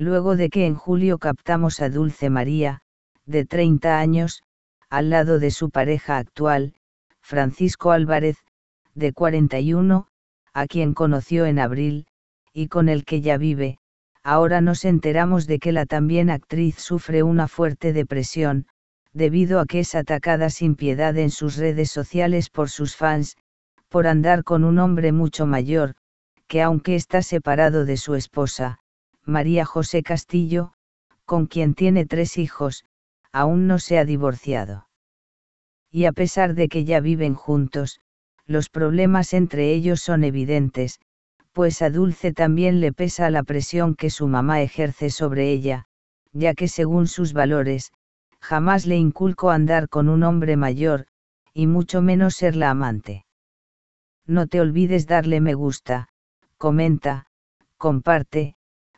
luego de que en julio captamos a Dulce María, de 30 años, al lado de su pareja actual, Francisco Álvarez, de 41, a quien conoció en abril, y con el que ya vive, ahora nos enteramos de que la también actriz sufre una fuerte depresión, debido a que es atacada sin piedad en sus redes sociales por sus fans, por andar con un hombre mucho mayor, que aunque está separado de su esposa, María José Castillo, con quien tiene tres hijos, aún no se ha divorciado. Y a pesar de que ya viven juntos, los problemas entre ellos son evidentes, pues a Dulce también le pesa la presión que su mamá ejerce sobre ella, ya que según sus valores, jamás le inculco andar con un hombre mayor, y mucho menos ser la amante. No te olvides darle me gusta, comenta, comparte,